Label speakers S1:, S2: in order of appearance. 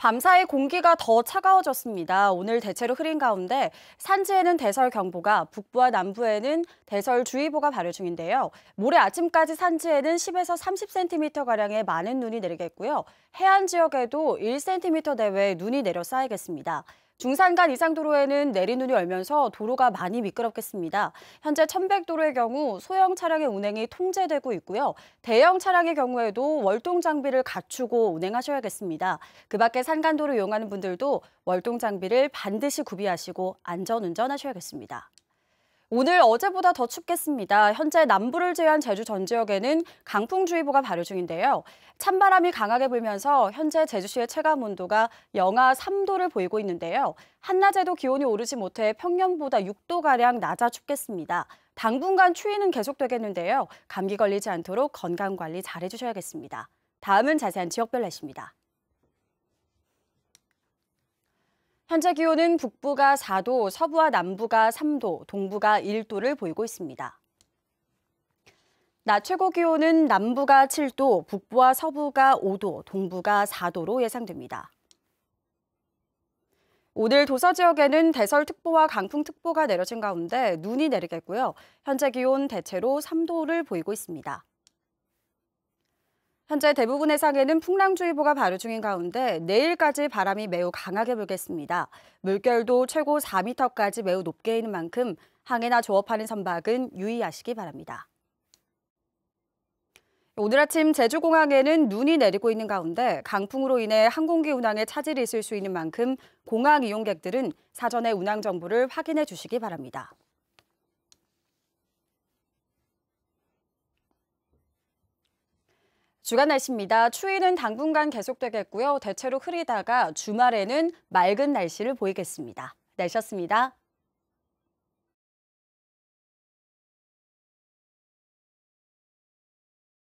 S1: 밤사이 공기가 더 차가워졌습니다. 오늘 대체로 흐린 가운데 산지에는 대설 경보가, 북부와 남부에는 대설 주의보가 발효 중인데요. 모레 아침까지 산지에는 10에서 30cm가량의 많은 눈이 내리겠고요. 해안 지역에도 1cm 내외 눈이 내려 쌓이겠습니다. 중산간 이상 도로에는 내리 눈이 얼면서 도로가 많이 미끄럽겠습니다. 현재 1 1 0 0도로의 경우 소형 차량의 운행이 통제되고 있고요. 대형 차량의 경우에도 월동 장비를 갖추고 운행하셔야겠습니다. 그 밖에 산간도로 이용하는 분들도 월동 장비를 반드시 구비하시고 안전 운전하셔야겠습니다. 오늘 어제보다 더 춥겠습니다. 현재 남부를 제외한 제주 전 지역에는 강풍주의보가 발효 중인데요. 찬바람이 강하게 불면서 현재 제주시의 체감 온도가 영하 3도를 보이고 있는데요. 한낮에도 기온이 오르지 못해 평년보다 6도가량 낮아 춥겠습니다. 당분간 추위는 계속되겠는데요. 감기 걸리지 않도록 건강관리 잘해주셔야겠습니다. 다음은 자세한 지역별 날씨입니다. 현재 기온은 북부가 4도, 서부와 남부가 3도, 동부가 1도를 보이고 있습니다. 낮 최고 기온은 남부가 7도, 북부와 서부가 5도, 동부가 4도로 예상됩니다. 오늘 도서 지역에는 대설특보와 강풍특보가 내려진 가운데 눈이 내리겠고요. 현재 기온 대체로 3도를 보이고 있습니다. 현재 대부분의 상해는 풍랑주의보가 발효 중인 가운데 내일까지 바람이 매우 강하게 불겠습니다. 물결도 최고 4m까지 매우 높게 있는 만큼 항해나 조업하는 선박은 유의하시기 바랍니다. 오늘 아침 제주공항에는 눈이 내리고 있는 가운데 강풍으로 인해 항공기 운항에 차질이 있을 수 있는 만큼 공항 이용객들은 사전에 운항 정보를 확인해 주시기 바랍니다. 주간 날씨입니다. 추위는 당분간 계속되겠고요. 대체로 흐리다가 주말에는 맑은 날씨를 보이겠습니다. 날씨였습니다.